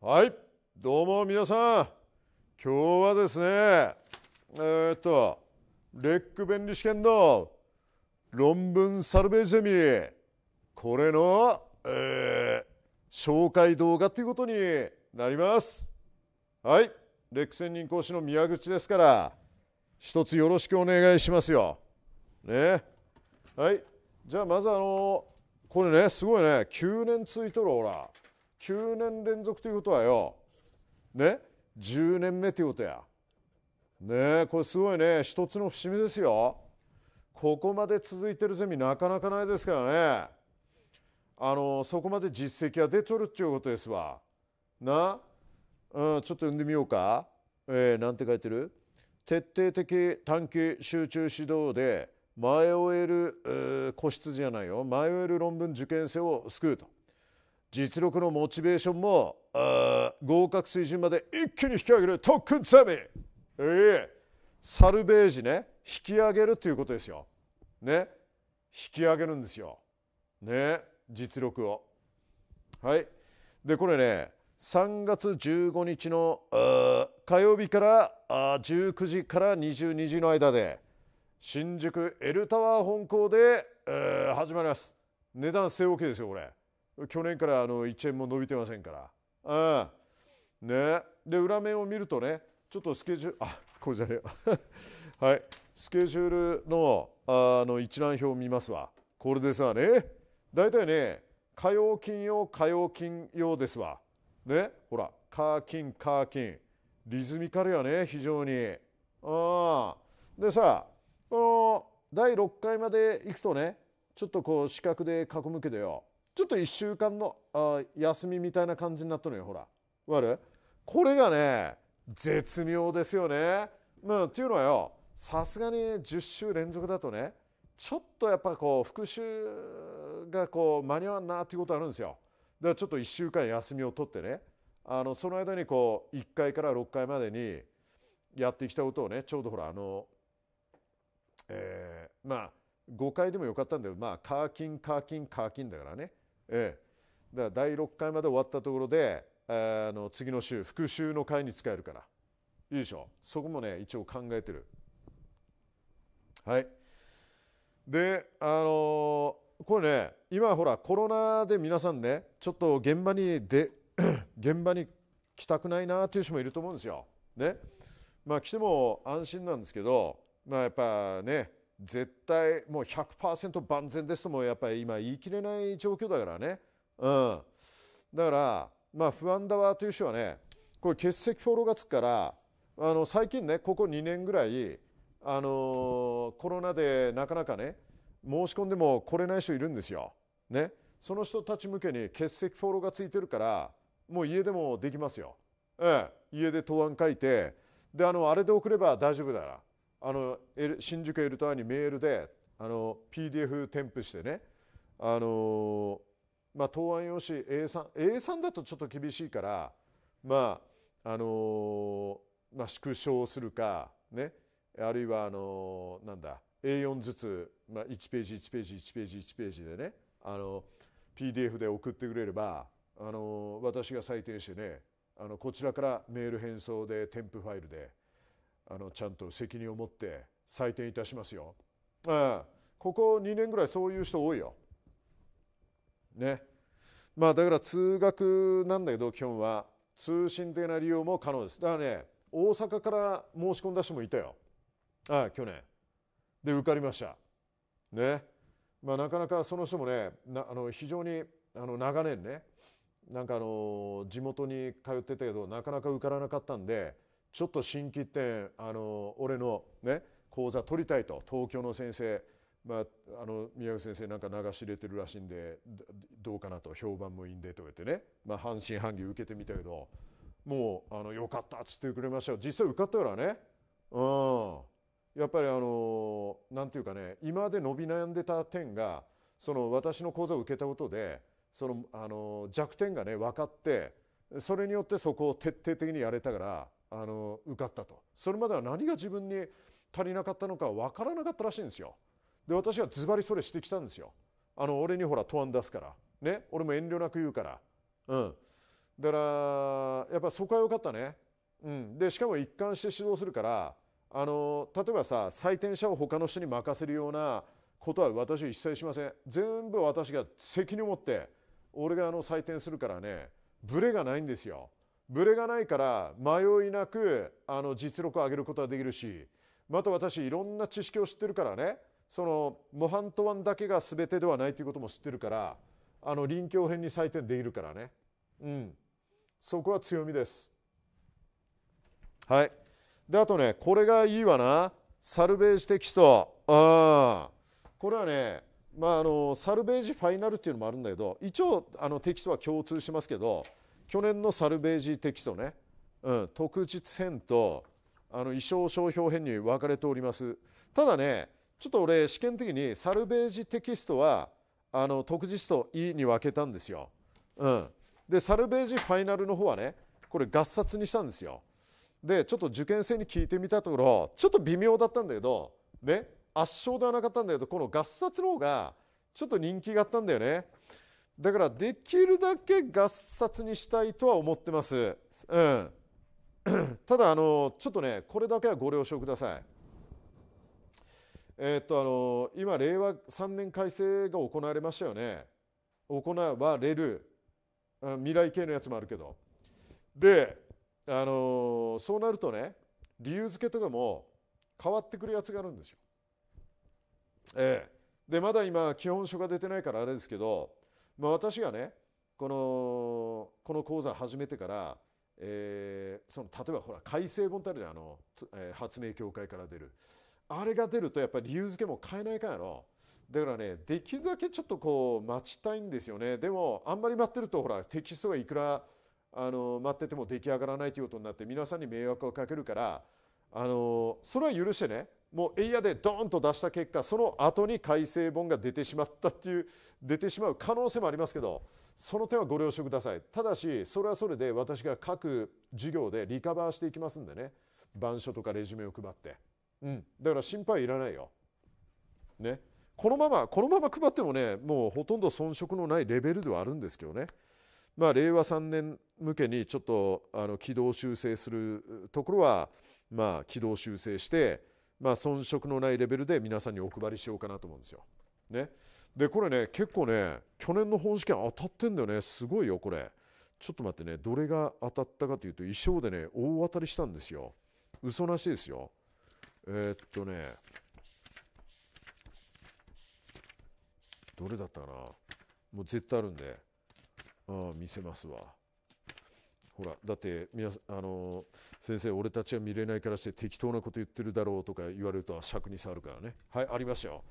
はいどうも皆さん今日はですねえー、っとレック弁理試験の論文サルベージゼミこれの、えー、紹介動画ということになりますはいレック専任講師の宮口ですから一つよろしくお願いしますよねはいじゃあまずあのこれねすごいね9年ついとるほら9年連続ということはよ、ね、10年目ということや。ねこれすごいね、一つの節目ですよ。ここまで続いてるゼミ、なかなかないですからね。あのそこまで実績は出とるっていうことですわ。な、うん、ちょっと読んでみようか。えー、なんて書いてる徹底的短期集中指導で迷える、えー、個室じゃないよ迷える論文受験生を救うと実力のモチベーションも合格水準まで一気に引き上げる特訓ゼミ、えー、サルベージね引き上げるということですよ。ね引き上げるんですよ。ね実力を。はいでこれね3月15日の火曜日から19時から22時の間で新宿 L タワー本校で、え始まります。値段据え置きですよこれ。去年からあの1円も伸びてませんから。うん、ね、で裏面を見るとねちょっとスケジュールあこれじゃねえ はいスケジュールのあの一覧表を見ますわこれですわね大体ね火曜金曜火曜金曜ですわねほらカーキンカーキンリズミカルやね非常にあでさこの第6回まで行くとねちょっとこう四角で囲むけどよちょっと一週間のあ休みみたいな感じになったのよほらわるこれがね絶妙ですよね。まあ、っていうのはよさすがに10週連続だとねちょっとやっぱこう復習がこう間に合わんなっていうことあるんですよ。だからちょっと一週間休みを取ってねあのその間にこう1回から6回までにやってきたことをねちょうどほらあの、えー、まあ5回でもよかったんだけどまあカーキンカーキンカーキンだからねええ、だから第6回まで終わったところで、あの次の週復習の回に使えるからいいでしょそこもね一応考えてるはいであのー、これね今ほらコロナで皆さんねちょっと現場にで 現場に来たくないなという人もいると思うんですよねまあ来ても安心なんですけどまあやっぱね絶対もう100%万全ですともやっぱり今言い切れない状況だからね、うん、だからまあ不安だわという人はねこれ欠席ローがつくからあの最近ねここ2年ぐらいあのコロナでなかなかね申し込んでも来れない人いるんですよ。ね、その人たち向けに欠席フォローがついてるからもう家でもできますよ。家で答案書いてであのあれで送れば大丈夫だからあの新宿エルターにメールであの PDF 添付してねあのまあ答案用紙 A3A3 A3 だとちょっと厳しいからまああのまあ縮小するかねあるいはあのなんだ A4 ずつ、まあ、1ページ1ページ1ページ1ページでねあの PDF で送ってくれればあの私が採点してねあのこちらからメール返送で添付ファイルであのちゃんと責任を持って採点いたしますよ。ああここ2年ぐらいそういう人多いよ。ね。まあだから通学なんだけど基本は通信的な利用も可能です。だからね大阪から申し込んだ人もいたよ。ああ去年。で受かりました。ね。まあ、なかなかその人もねなあの非常にあの長年ねなんかあの地元に通ってたけどなかなか受からなかったんでちょっと新規店あの俺の、ね、講座取りたいと東京の先生、まあ、あの宮口先生なんか流し入れてるらしいんでどうかなと評判もいいんでと言ってね、まあ、半信半疑受けてみたけどもうあのよかったっつってくれましたよ実際受かったからね、うん、やっぱりあのなんていうかね今まで伸び悩んでた点がその私の講座を受けたことでそのあの弱点がね分かってそれによってそこを徹底的にやれたから。あの受かったとそれまでは何が自分に足りなかったのか分からなかったらしいんですよで私はズバリそれしてきたんですよあの俺にほら答案出すからね俺も遠慮なく言うからうんだからやっぱそこは良かったねうんでしかも一貫して指導するからあの例えばさ採点者を他の人に任せるようなことは私は一切しません全部私が責任を持って俺があの採点するからねブレがないんですよブレがないから迷いなくあの実力を上げることができるしまた私いろんな知識を知ってるからねその模範と案だけが全てではないということも知ってるからあの臨境編に採点できるからね、うん、そこは強みです。はい、であとねこれがいいわなサルベージテキストあこれはね、まあ、あのサルベージファイナルっていうのもあるんだけど一応あのテキストは共通しますけど去年のサルベージテキストね、うん、特実編とあの衣装商標編に分かれておりますただねちょっと俺試験的にサルベージテキストはあの特実と E に分けたんですよ、うん、でサルベージファイナルの方はねこれ合冊にしたんですよでちょっと受験生に聞いてみたところちょっと微妙だったんだけどね圧勝ではなかったんだけどこの合冊の方がちょっと人気があったんだよねだからできるだけ合殺にしたいとは思ってます、うん、ただあのちょっとねこれだけはご了承くださいえー、っとあの今令和3年改正が行われましたよね行われる未来系のやつもあるけどであのそうなるとね理由付けとかも変わってくるやつがあるんですよ。ええ、でまだ今基本書が出てないからあれですけどまあ、私がねこのこの講座始めてから、えー、その例えばほら改正本ってあるじゃんあの、えー、発明協会から出るあれが出るとやっぱり理由付けも変えないかんやろだからねできるだけちょっとこう待ちたいんですよねでもあんまり待ってるとほらテキストがいくらあの待ってても出来上がらないということになって皆さんに迷惑をかけるからあのそれは許してねもうエイヤでドーンと出した結果その後に改正本が出てしまったっていう 出てしまう可能性もありますけどその点はご了承くださいただしそれはそれで私が各授業でリカバーしていきますんでね板書とかレジュメを配って、うん、だから心配いらないよ、ね、このままこのまま配ってもねもうほとんど遜色のないレベルではあるんですけどねまあ令和3年向けにちょっとあの軌道修正するところはまあ、軌道修正して、まあ、遜色のないレベルで皆さんにお配りしようかなと思うんですよ。ね、でこれね結構ね去年の本試験当たってんだよねすごいよこれちょっと待ってねどれが当たったかというと衣装でね大当たりしたんですよ嘘なしですよえー、っとねどれだったかなもう絶対あるんであ見せますわほらだって皆あの先生俺たちは見れないからして適当なこと言ってるだろうとか言われると尺に触るからねはいありますよ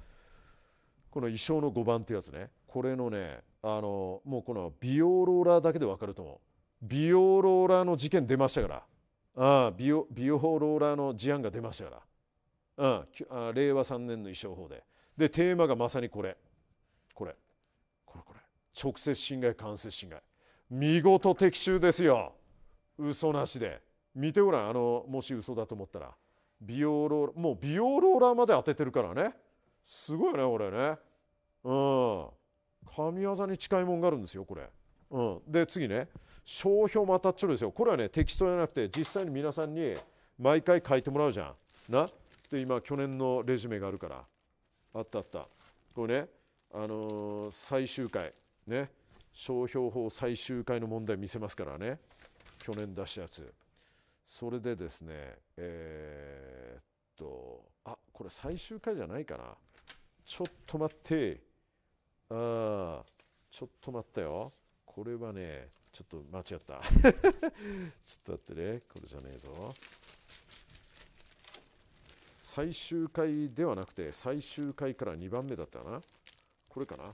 この衣装の5番ってやつねこれのねあのもうこの美容ローラーだけで分かると思う美容ローラーの事件出ましたからあ美容美容ローラーの事案が出ましたからああ令和3年の衣装法ででテーマがまさにこれこれこれこれ直接侵害間接侵害見事的中ですよ嘘なしで見てごらんあのもし嘘だと思ったら美容ローラーもう美容ローラーまで当ててるからねすごいねこれねうん神業に近いもんがあるんですよこれ、うん、で次ね商標も当たっちゃうですよこれはねテキストじゃなくて実際に皆さんに毎回書いてもらうじゃんなで今去年のレジュメがあるからあったあったこれねあのー、最終回ね商標法最終回の問題見せますからね去年出したやつそれでですねえー、っとあこれ最終回じゃないかなちょっと待ってあちょっと待ったよこれはねちょっと間違った ちょっと待ってねこれじゃねえぞ最終回ではなくて最終回から2番目だったなこれかな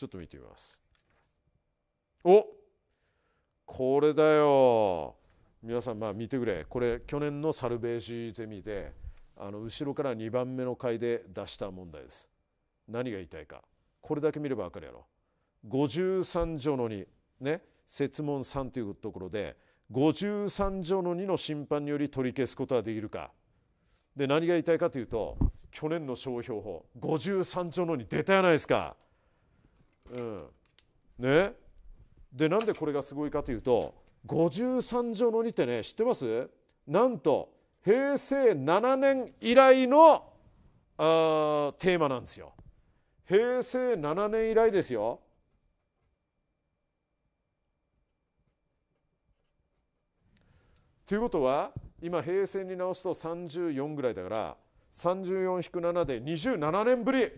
ちょっと見てみますおこれだよ皆さんまあ見てくれこれ去年のサルベージゼミであの後ろから2番目の回で出した問題です何が言いたいかこれだけ見れば分かるやろ53条の2ね設問3というところで53条の2の審判により取り消すことはできるかで何が言いたいかというと去年の商標法53条の2出たやないですか。うん、ねでなんでこれがすごいかというと53条の2ってね知ってますなんと平成7年以来のあテーマなんですよ。平成7年以来ですよ。ということは今平成に直すと34ぐらいだから34-7で27年ぶり。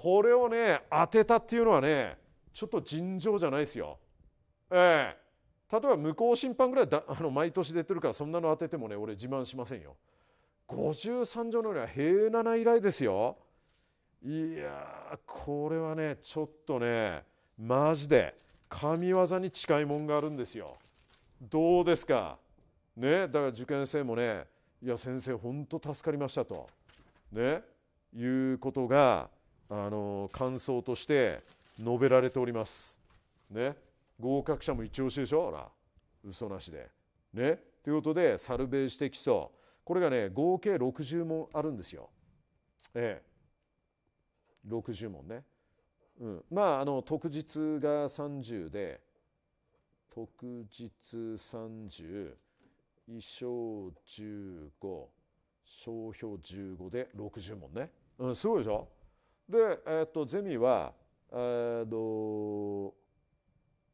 これをね当てたっていうのはねちょっと尋常じゃないですよ。ええー、例えば向こう審判ぐらいだ あの毎年出てるからそんなの当ててもね俺自慢しませんよ。53条のよりには平7以来ですよ。いやこれはねちょっとねマジで神業に近いもんがあるんですよ。どうですかねだから受験生もねいや先生本当助かりましたとねいうことがあの感想として述べられております。ね、合格者も一押しでしょほら嘘なしで。ね、ということでサルベージ的基礎これがね合計60問あるんですよ。ええ、60問ね。うん、まああの特実が30で特実30衣装15商標15で60問ね。うん、すごいでしょで、えー、っとゼミは、えー、っと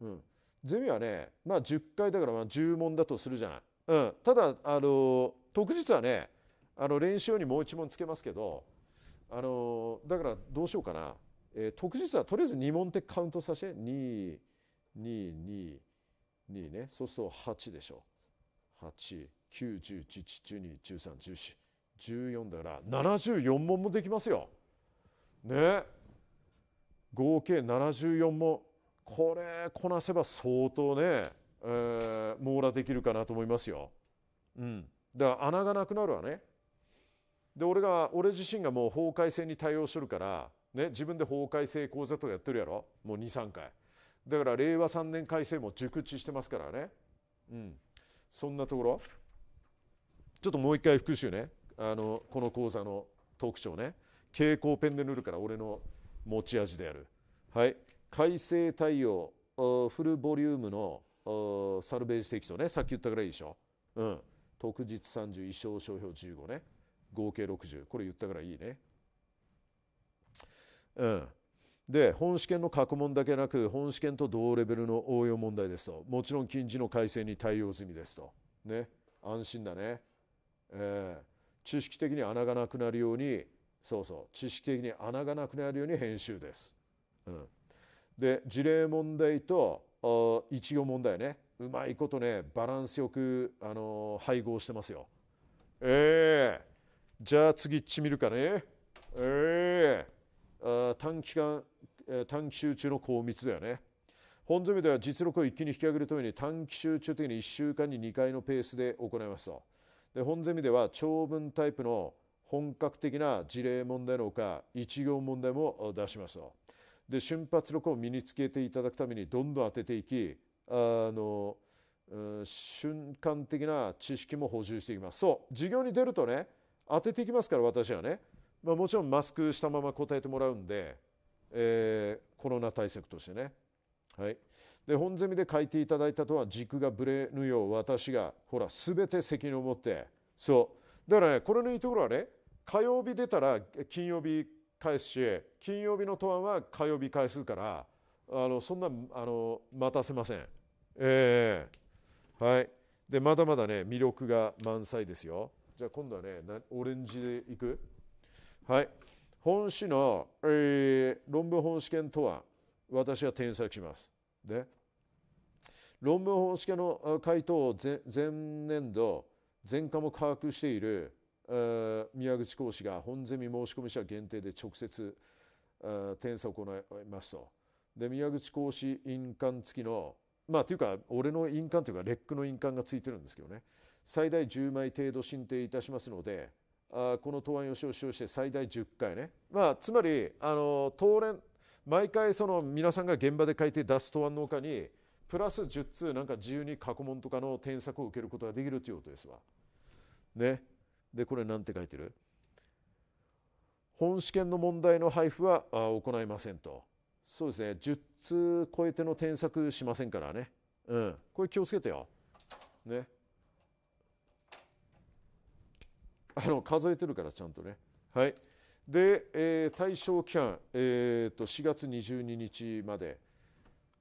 うんゼミはね、まあ、10回だからまあ10問だとするじゃない。うん、ただあの特日はねあの練習用にもう1問つけますけどあのだからどうしようかな、えー、特日はとりあえず2問ってカウントさせて222ねそうすると8でしょ89101121314だから74問もできますよ。ね合計74問これこなせば相当ね、えー、網羅できるかなと思いますよ。うん、だから穴がなくなるわね。で俺が俺自身がもう法改正に対応しるから、ね、自分で法改正講座とかやってるやろもう23回だから令和3年改正も熟知してますからね、うん、そんなところちょっともう一回復習ねあのこの講座のトークショーね蛍光ペンで塗るから俺の持ち味であるはい改正太陽フルボリュームのサルベージ適キねさっき言ったぐらいでしょうん特日30衣装商標15ね合計60これ言ったぐらいいいねうんで本試験の過去問だけなく本試験と同レベルの応用問題ですともちろん近似の改正に対応済みですとね安心だね、えー、知識的に穴がなくなるようにそうそう知識的に穴がなくなるように編集です。うん、で事例問題と一行問題ねうまいことねバランスよく、あのー、配合してますよ。ええー、じゃあ次っち見るかね。ええー、あ短期間短期集中の高密だよね。本ゼめでは実力を一気に引き上げるために短期集中的に1週間に2回のペースで行いますと。で本ゼミでは長文タイプの本格的な事例問題のほか一行問題も出しますと。で瞬発力を身につけていただくためにどんどん当てていきあの、うん、瞬間的な知識も補充していきますそう授業に出るとね当てていきますから私はね、まあ、もちろんマスクしたまま答えてもらうんで、えー、コロナ対策としてねはい、で本ゼミで書いていただいたとは軸がぶれぬよう私がほら全て責任を持ってそうだからねこれのいいところはね火曜日出たら金曜日返すし金曜日の答案は火曜日返すからあのそんなあの待たせません。えー、はいでまだまだね魅力が満載ですよ。じゃあ今度はねオレンジでいくはい本誌の、えー、論文本試験とは私は添削します。で論文本試験の回答を前年度全科目把握している宮口講師が本ゼミ申し込み者限定で直接検査を行いますと。で宮口講師印鑑付きのまあというか俺の印鑑というかレックの印鑑が付いてるんですけどね最大10枚程度申請いたしますのであこの答案用紙を使用して最大10回ね、まあ、つまりあの当連毎回その皆さんが現場で書いて出す答案のほかにプラス10通なんか自由に過去問とかの添削を受けることができるということですわ。ねでこれ何て書いてる本試験の問題の配布は行いませんとそうですね10通超えての添削しませんからねうんこれ気をつけてよねあの数えてるからちゃんとねはいで、えー、対象期間、えーと、4月22日まで、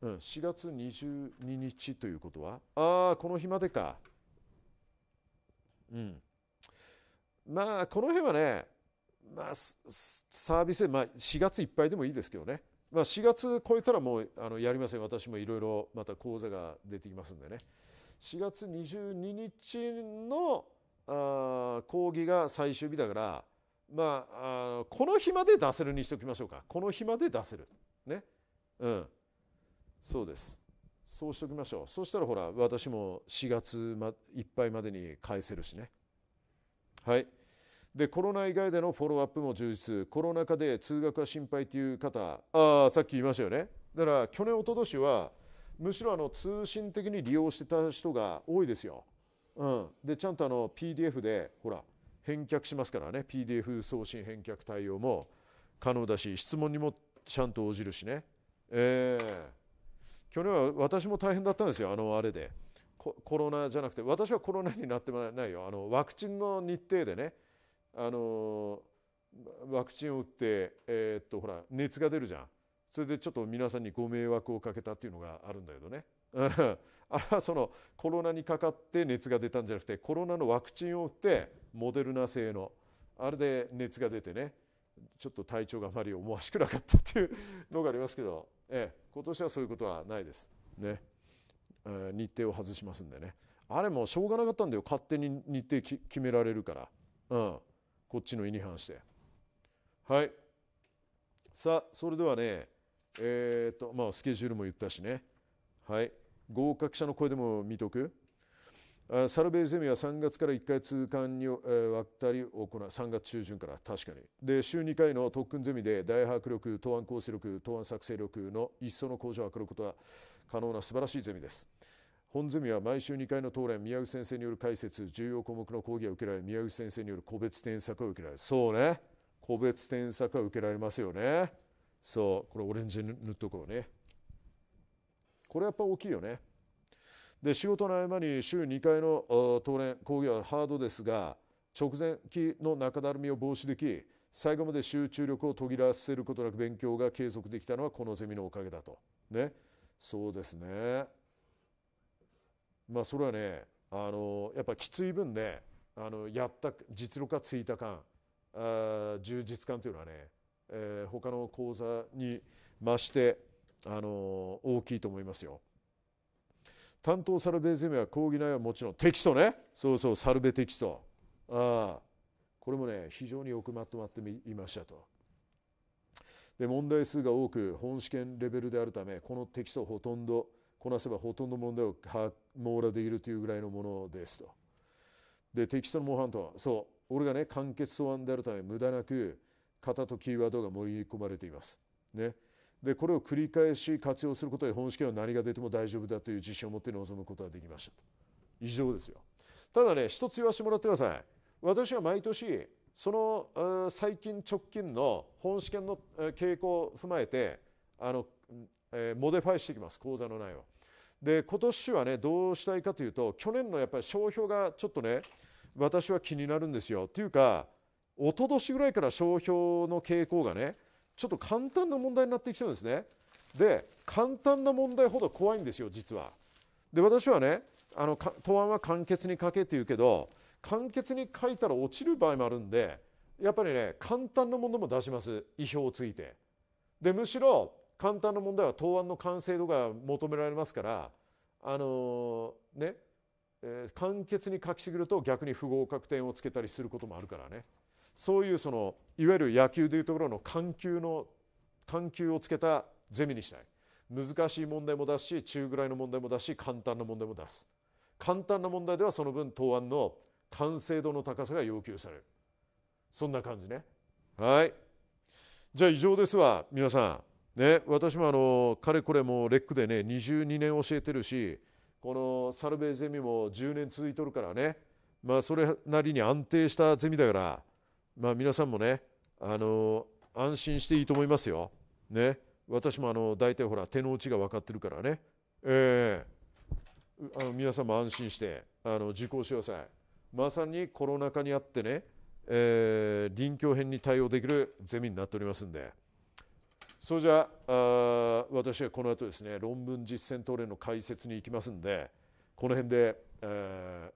うん、4月22日ということはああこの日までかうんまあこの辺はね、まあ、サービスまあ、4月いっぱいでもいいですけどね、まあ、4月超えたらもうあのやりません私もいろいろまた講座が出てきますんでね4月22日のあ講義が最終日だからまああこの日まで出せるにしておきましょうかこの日まで出せるねうんそうですそうしておきましょうそうしたらほら私も4月、ま、いっぱいまでに返せるしねはいでコロナ以外でのフォローアップも充実コロナ禍で通学は心配という方あさっき言いましたよねだから去年一昨年はむしろあの通信的に利用してた人が多いですよ、うん、でちゃんとあの PDF でほら返却しますからね PDF 送信返却対応も可能だし質問にもちゃんと応じるしね、えー、去年は私も大変だったんですよあのあれでコロナじゃなくて私はコロナになってもないよあのワクチンの日程でねあのワクチンを打って、えー、っとほら熱が出るじゃんそれでちょっと皆さんにご迷惑をかけたっていうのがあるんだけどね あれはそのコロナにかかって熱が出たんじゃなくてコロナのワクチンを打ってモデルナ製のあれで熱が出てねちょっと体調があまり思わしくなかったっていうのがありますけど、ええ、今年はそういうことはないです。ね、日程を外しますんでねあれもしょうがなかったんだよ勝手に日程決められるから。うんこっちの意に反してはいさあそれではねえっ、とまあスケジュールも言ったしねはい合格者の声でも見とくサルベージゼミは3月から1回通関にわたり行う3月中旬から確かにで週2回の特訓ゼミで大迫力答案構成力答案作成力の一層の向上を図ることは可能な素晴らしいゼミです本ゼミは毎週2回の討論宮内先生による解説重要項目の講義は受けられ宮内先生による個別添削を受けられそうね個別添削は受けられますよねそうこれオレンジ塗っとこうねこれやっぱ大きいよねで仕事の合間に週2回の討論講義はハードですが直前期の中だるみを防止でき最後まで集中力を途切らせることなく勉強が継続できたのはこのゼミのおかげだとねそうですねまあ、それはねあのやっぱきつい分ねあのやった実力がついた感あ充実感というのはね、えー、他の講座に増してあの大きいと思いますよ。担当サルベゼミは講義内はもちろんテキストねそうそうサルベテキストあこれもね非常によくまとまっていましたと。で問題数が多く本試験レベルであるためこのテキストほとんどこなせばほとんど問題を網羅できるというぐらいのものですと。でテキストの模範とはそう俺がね簡潔素案であるため無駄なく型とキーワードが盛り込まれています。ね、でこれを繰り返し活用することで本試験は何が出ても大丈夫だという自信を持って臨むことができました以上ですよただね一つ言わせてもらってください私は毎年その最近直近の本試験の傾向を踏まえてあの、えー、モデファイしていきます講座の内容で今年はねどうしたいかというと去年のやっぱり商標がちょっとね私は気になるんですよというか一昨年ぐらいから商標の傾向がねちょっと簡単な問題になってきてるんですねで簡単な問題ほど怖いんですよ実はで私はねあの答案は簡潔に書けって言うけど簡潔に書いたら落ちる場合もあるんでやっぱりね簡単なものも出します意表をついてでむしろ簡単な問題は答案の完成度が求められますからあのね、えー、簡潔に書きすると逆に不合格点をつけたりすることもあるからねそういうそのいわゆる野球でいうところの緩急の緩急をつけたゼミにしたい難しい問題も出すし中ぐらいの問題も出すし簡単な問題も出す簡単な問題ではその分答案の完成度の高さが要求されるそんな感じねはいじゃあ以上ですわ皆さんね、私もあのかれこれもレックでね22年教えてるしこのサルベーゼミも10年続いとるからね、まあ、それなりに安定したゼミだから、まあ、皆さんもねあの安心していいと思いますよ。ね、私もあの大体ほら手の内が分かってるからね、えー、あの皆さんも安心してあの受講してください。まさにコロナ禍にあってね、えー、臨境編に対応できるゼミになっておりますんで。それじゃあ私はこの後ですね論文実践トレの解説に行きますんでこの辺で、えー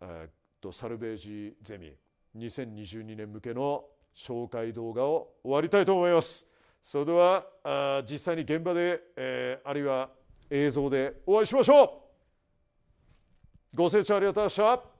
えー、っとサルベージゼミ2022年向けの紹介動画を終わりたいと思います。それではあ実際に現場で、えー、あるいは映像でお会いしましょうご清聴ありがとうございました。